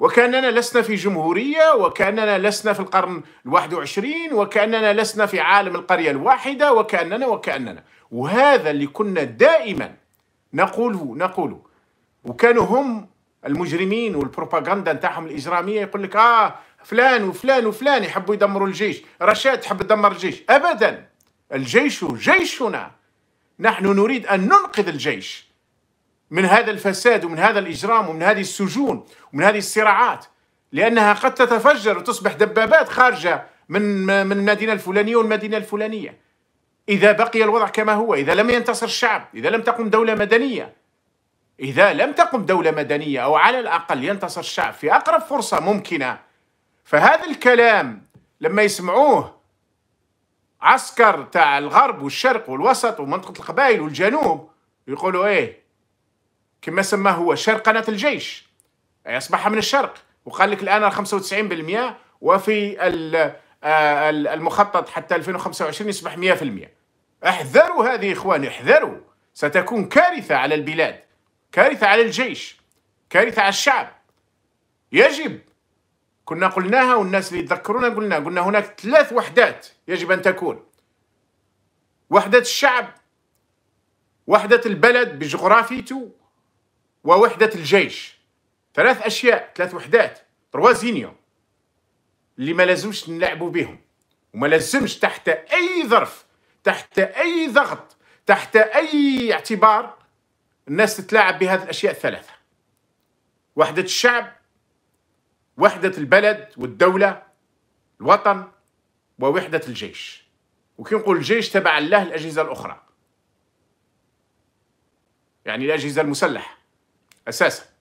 وكأننا لسنا في جمهورية وكأننا لسنا في القرن الواحد وعشرين وكأننا لسنا في عالم القرية الواحدة وكأننا وكأننا وهذا اللي كنا دائما نقوله نقوله وكانوا هم المجرمين والبروباغندا نتاعهم الإجرامية يقول لك آه فلان وفلان وفلان يحبوا يدمروا الجيش رشاد تحب تدمر الجيش أبدا الجيش جيشنا نحن نريد أن ننقذ الجيش من هذا الفساد ومن هذا الإجرام ومن هذه السجون ومن هذه الصراعات لأنها قد تتفجر وتصبح دبابات خارجة من من المدينة الفلانية والمدينة الفلانية إذا بقي الوضع كما هو إذا لم ينتصر الشعب إذا لم تقم دولة مدنية إذا لم تقم دولة مدنية أو على الأقل ينتصر الشعب في أقرب فرصة ممكنة فهذا الكلام لما يسمعوه عسكر تاع الغرب والشرق والوسط ومنطقة القبائل والجنوب يقولوا إيه كما سماه هو شرقنة الجيش أي أصبح من الشرق وقال لك الآن 95% وفي آه، المخطط حتى 2025 يصبح 100% احذروا هذه إخواني احذروا ستكون كارثة على البلاد كارثة على الجيش كارثة على الشعب يجب كنا قلناها والناس اللي يتذكرونا قلنا قلنا هناك ثلاث وحدات يجب أن تكون وحدة الشعب وحدة البلد بجغرافيته ووحدة الجيش ثلاث أشياء ثلاث وحدات روازينيو اللي ما لازمش نلعبوا بهم وما لازمش تحت أي ظرف تحت أي ضغط تحت أي اعتبار الناس تتلاعب بهذه الأشياء الثلاثة وحدة الشعب وحدة البلد والدولة الوطن ووحدة الجيش وكي نقول الجيش تبع الله الأجهزة الأخرى يعني الأجهزة المسلحة Assess.